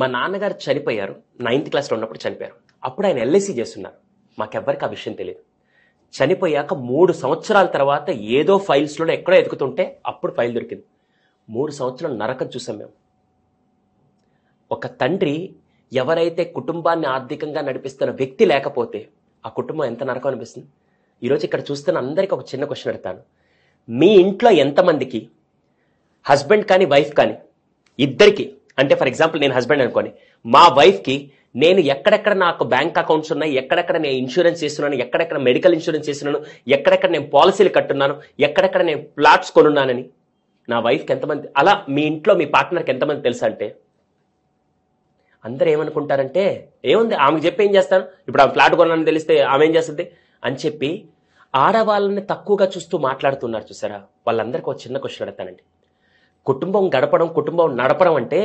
మా నాన్నగారు చనిపోయారు నైన్త్ క్లాస్లో ఉన్నప్పుడు చనిపోయారు అప్పుడు ఆయన ఎల్ఐసి e చేస్తున్నారు మాకెవ్వరికి ఆ విషయం తెలియదు చనిపోయాక మూడు సంవత్సరాల తర్వాత ఏదో ఫైల్స్లో ఎక్కడో ఎదుగుతుంటే అప్పుడు ఫైల్ దొరికింది మూడు సంవత్సరాలు నరకం చూసాం మేము ఒక తండ్రి ఎవరైతే కుటుంబాన్ని ఆర్థికంగా నడిపిస్తున్న వ్యక్తి లేకపోతే ఆ కుటుంబం ఎంత నరకం అనిపిస్తుంది ఈరోజు ఇక్కడ చూస్తున్న అందరికీ ఒక చిన్న క్వశ్చన్ అడుగుతాను మీ ఇంట్లో ఎంతమందికి హస్బెండ్ కానీ వైఫ్ కానీ ఇద్దరికి అంటే ఫర్ ఎగ్జాంపుల్ నేను హస్బెండ్ అనుకోండి మా వైఫ్కి నేను ఎక్కడెక్కడ నాకు బ్యాంక్ అకౌంట్స్ ఉన్నాయి ఎక్కడెక్కడ నేను ఇన్సూరెన్స్ చేస్తున్నాను ఎక్కడెక్కడ మెడికల్ ఇన్సూరెన్స్ చేస్తున్నాను ఎక్కడెక్కడ నేను పాలసీలు కట్టున్నాను ఎక్కడెక్కడ నేను ప్లాట్స్ కొనున్నానని నా వైఫ్కి ఎంతమంది అలా మీ ఇంట్లో మీ పార్ట్నర్కి ఎంతమంది తెలుసా అంటే అందరు ఏమనుకుంటారంటే ఏముంది ఆమెకు చెప్పి ఏం చేస్తాను ఇప్పుడు ఆమె ఫ్లాట్ కొనాలని తెలిస్తే ఆమె ఏం చేస్తుంది అని చెప్పి ఆడవాళ్ళని తక్కువగా చూస్తూ మాట్లాడుతున్నారు చూసారా వాళ్ళందరికీ ఒక చిన్న క్వశ్చన్ అడతానండి కుటుంబం గడపడం కుటుంబం నడపడం అంటే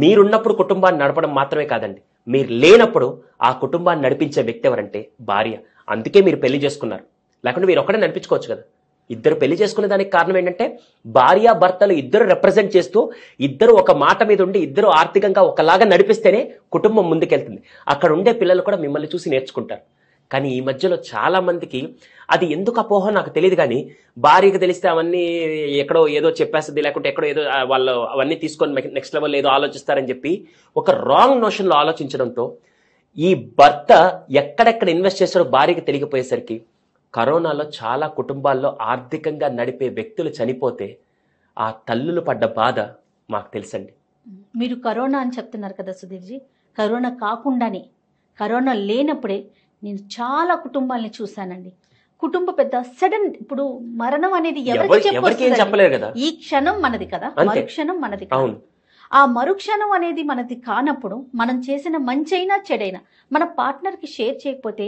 మీరున్నప్పుడు కుటుంబాన్ని నడపడం మాత్రమే కాదండి మీరు లేనప్పుడు ఆ కుటుంబాన్ని నడిపించే వ్యక్తి ఎవరంటే భార్య అందుకే మీరు పెళ్లి చేసుకున్నారు లేకుంటే మీరు ఒక్కడే నడిపించుకోవచ్చు కదా ఇద్దరు పెళ్లి చేసుకునే దానికి కారణం ఏంటంటే భార్య భర్తలు ఇద్దరు రిప్రజెంట్ చేస్తూ ఇద్దరు ఒక మాట మీద ఉండి ఇద్దరు ఆర్థికంగా ఒకలాగా నడిపిస్తేనే కుటుంబం ముందుకెళ్తుంది అక్కడ ఉండే పిల్లలు కూడా మిమ్మల్ని చూసి నేర్చుకుంటారు కానీ ఈ మధ్యలో చాలా మందికి అది ఎందుకు అపోహ నాకు తెలియదు కానీ భార్యకు తెలిస్తే అవన్నీ ఎక్కడో ఏదో చెప్పేస్తుంది లేకుంటే ఎక్కడో ఏదో వాళ్ళు అవన్నీ తీసుకొని నెక్స్ట్ లెవెల్ ఏదో ఆలోచిస్తారని చెప్పి ఒక రాంగ్ నోషన్లో ఆలోచించడంతో ఈ భర్త ఎక్కడెక్కడ ఇన్వెస్ట్ చేశారో భార్యకి తెలియకపోయేసరికి కరోనాలో చాలా కుటుంబాల్లో ఆర్థికంగా నడిపే వ్యక్తులు చనిపోతే ఆ తల్లులు పడ్డ బాధ మాకు తెలుసండి మీరు కరోనా అని చెప్తున్నారు కదా సుధీర్జీ కరోనా కాకుండానే కరోనా లేనప్పుడే నేను చాలా కుటుంబాలని చూశానండి కుటుంబ పెద్ద సడన్ ఇప్పుడు మరణం అనేది ఎవరికి ఈ క్షణం మనది కదా మరుక్షణం మనది ఆ మరుక్షణం అనేది మనది కానప్పుడు మనం చేసిన మంచైనా చెడైనా మన పార్ట్నర్ కి షేర్ చేయకపోతే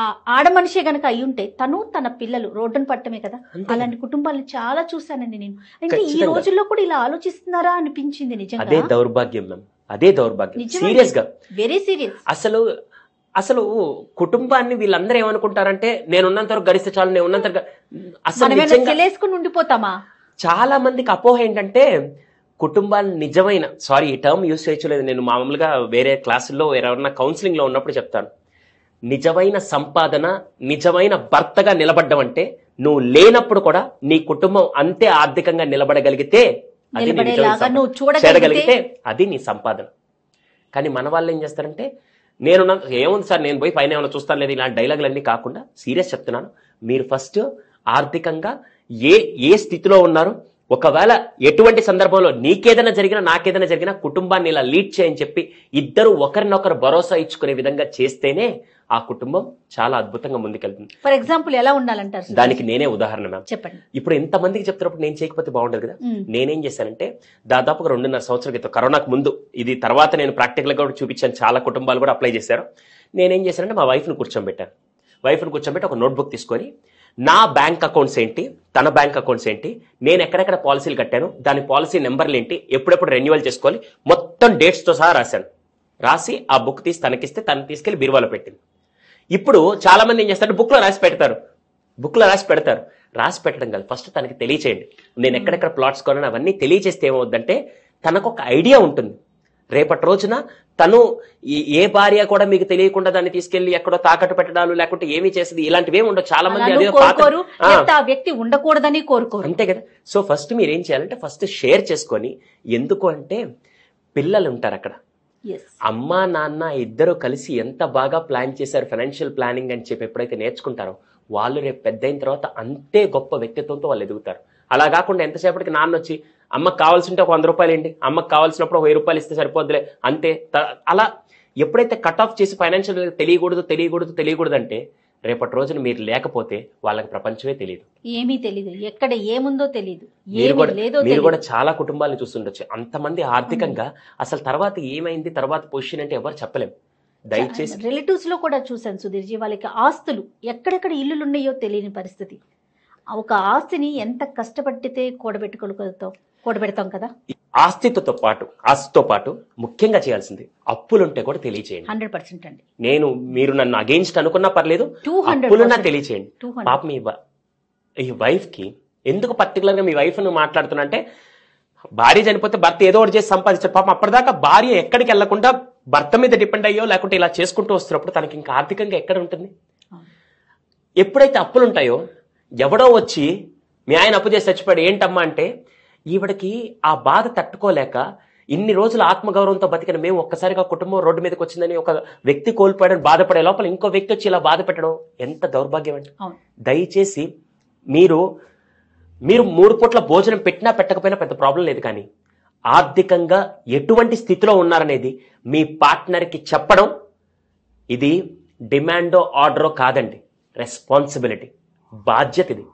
ఆ ఆడ మనిషే గనక అయి ఉంటే తను తన పిల్లలు రోడ్డును పట్టమే కదా అలాంటి కుటుంబాలను చాలా చూశానండి నేను అంటే ఈ రోజుల్లో కూడా ఇలా ఆలోచిస్తున్నారా అనిపించింది నిజంగా అదే దౌర్భాగ్యం అదే దౌర్భాగ్యం సీరియస్ గా వెరీ సీరియస్ అసలు అసలు కుటుంబాన్ని వీళ్ళందరూ ఏమనుకుంటారంటే నేనున్నంత వరకు గడిస్తే చాలు నేను అసలు ఉండిపోతామా చాలా మందికి అపోహ ఏంటంటే కుటుంబాన్ని నిజమైన సారీ ఈ టర్మ్ యూస్ చేయలేదు నేను మామూలుగా వేరే క్లాసుల్లో ఎవరన్నా లో ఉన్నప్పుడు చెప్తాను నిజమైన సంపాదన నిజమైన భర్తగా నిలబడ్డం అంటే నువ్వు లేనప్పుడు కూడా నీ కుటుంబం అంతే ఆర్థికంగా నిలబడగలిగితే అది చూడగలిగితే అది నీ సంపాదన కానీ మన వాళ్ళు ఏం చేస్తారంటే నేను ఏముంది సార్ నేను పోయి పైన ఏమైనా చూస్తాను లేదు ఇలాంటి డైలాగులన్నీ కాకుండా సీరియస్ చెప్తున్నాను మీరు ఫస్ట్ ఆర్థికంగా ఏ ఏ స్థితిలో ఉన్నారు ఒకవేళ ఎటువంటి సందర్భంలో నీకేదైనా జరిగినా నాకేదైనా జరిగినా కుటుంబాన్ని ఇలా లీడ్ చేయని చెప్పి ఇద్దరు ఒకరినొకరు భరోసా ఇచ్చుకునే విధంగా చేస్తేనే ఆ కుటుంబం చాలా అద్భుతంగా ముందుకెళ్తుంది ఫర్ ఎగ్జాంపుల్ ఎలా ఉండాలంటారు దానికి నేనే ఉదాహరణ మ్యామ్ చెప్పండి ఇప్పుడు ఎంతమందికి చెప్తున్నప్పుడు నేను చేయకపోతే బాగుండదు కదా నేనేం చేశానంటే దాదాపుగా రెండున్నర సంవత్సరాల క్రితం కరోనాకు ముందు ఇది తర్వాత నేను ప్రాక్టికల్ గా చూపించాను చాలా కుటుంబాలు కూడా అప్లై చేశారు నేనేం చేశానంటే మా వైఫ్ను కూర్చోబెట్టాను వైఫ్ను కూర్చోబెట్టి ఒక నోట్బుక్ తీసుకొని నా బ్యాంక్ అకౌంట్స్ ఏంటి తన బ్యాంక్ అకౌంట్స్ ఏంటి నేను ఎక్కడెక్కడ పాలసీలు కట్టాను దాని పాలసీ నెంబర్లు ఏంటి ఎప్పుడెప్పుడు రెన్యువల్ చేసుకోవాలి మొత్తం డేట్స్తో సహా రాశాను రాసి ఆ బుక్ తీసి తనకిస్తే తను తీసుకెళ్లి బీరువాలో పెట్టింది ఇప్పుడు చాలా మంది ఏం చేస్తారు బుక్లో రాసి పెడతారు బుక్లో రాసి పెడతారు రాసి పెట్టడం కాదు ఫస్ట్ తనకి తెలియచేయండి నేను ఎక్కడెక్కడ ప్లాట్స్ కొనని అవన్నీ తెలియచేస్తే ఏమవుద్దంటే తనకు ఒక ఐడియా ఉంటుంది రేపటి రోజున తను ఏ భార్య కూడా మీకు తెలియకుండా దాన్ని తీసుకెళ్లి ఎక్కడో తాకట్టు పెట్టడాలు లేకుంటే ఏమి చేసేది ఇలాంటివి ఉండవు చాలా మంది ఆ వ్యక్తి ఉండకూడదని కోరుకోరు అంతే కదా సో ఫస్ట్ మీరు ఏం చేయాలంటే ఫస్ట్ షేర్ చేసుకొని ఎందుకు అంటే పిల్లలు ఉంటారు అక్కడ అమ్మ నాన్న ఇద్దరు కలిసి ఎంత బాగా ప్లాన్ చేశారు ఫైనాన్షియల్ ప్లానింగ్ అని చెప్పి ఎప్పుడైతే నేర్చుకుంటారో వాళ్ళు రేపు పెద్ద అయిన తర్వాత అంతే గొప్ప వ్యక్తిత్వంతో వాళ్ళు ఎదుగుతారు అలా కాకుండా ఎంతసేపటికి నాన్న వచ్చి అమ్మకు కావాల్సింటే ఒక వంద రూపాయలు ఏంటి అమ్మకు కావాల్సినప్పుడు ఒక వెయ్యి రూపాయలు ఇస్తే సరిపోద్దులే అంతే అలా ఎప్పుడైతే కట్ ఆఫ్ చేసి ఫైనాన్షియల్ తెలియకూడదు తెలియకూడదు తెలియకూడదు అంటే రేపటి రోజున మీరు లేకపోతే వాళ్ళకి ప్రపంచమే తెలియదు ఏమీ తెలియదు ఎక్కడ ఏముందో తెలియదు మీరు కూడా చాలా కుటుంబాలను చూస్తుండొచ్చు అంతమంది ఆర్థికంగా అసలు తర్వాత ఏమైంది తర్వాత పొజిషన్ అంటే ఎవరు చెప్పలేము దయచేసి రిలేటివ్స్ లో కూడా చూశాను సుధీర్జీ వాళ్ళకి ఆస్తులు ఎక్కడెక్కడ ఇల్లులు ఉన్నాయో తెలియని పరిస్థితి ఒక ఆస్తిని ఎంత కష్టపడితే కూడబెట్టుకోగలుగుతావు కూడబెడతాం కదా ఆస్తితో పాటు ఆస్తితో పాటు ముఖ్యంగా చేయాల్సింది అప్పులుంటే కూడా తెలియచేయండి హండ్రెడ్ పర్సెంట్ అండి నేను మీరు నన్ను అగేన్స్ట్ అనుకున్నా పర్లేదు టూ అప్పులున్నా తెలియచేయండి పాప మీ వ- ఈ వైఫ్ కి ఎందుకు పర్టికులర్ గా మీ వైఫ్ ను మాట్లాడుతున్నా అంటే భార్య చనిపోతే భర్త ఏదో ఒకటి చేసి సంపాదించారు పాపం అప్పటిదాకా భార్య ఎక్కడికి వెళ్లకుండా భర్త మీద డిపెండ్ అయ్యో లేకుంటే ఇలా చేసుకుంటూ వస్తున్నప్పుడు తనకి ఇంకా ఆర్థికంగా ఎక్కడ ఉంటుంది ఎప్పుడైతే అప్పులు ఉంటాయో ఎవడో వచ్చి మీ ఆయన అప్పు చేసి చచ్చిపోయాడు ఏంటమ్మా అంటే ఈవిడకి ఆ బాధ తట్టుకోలేక ఇన్ని రోజులు ఆత్మగౌరవంతో బతికిన మేము ఒక్కసారిగా కుటుంబం రోడ్డు మీదకి వచ్చిందని ఒక వ్యక్తి కోల్పోయాడని బాధపడే లోపల ఇంకో వ్యక్తి వచ్చి ఇలా బాధ పెట్టడం ఎంత దౌర్భాగ్యం అండి దయచేసి మీరు మీరు మూడు పూట్ల భోజనం పెట్టినా పెట్టకపోయినా పెద్ద ప్రాబ్లం లేదు కానీ ఆర్థికంగా ఎటువంటి స్థితిలో ఉన్నారనేది మీ పార్ట్నర్కి చెప్పడం ఇది డిమాండో ఆర్డరో కాదండి రెస్పాన్సిబిలిటీ బాధ్యత ఇది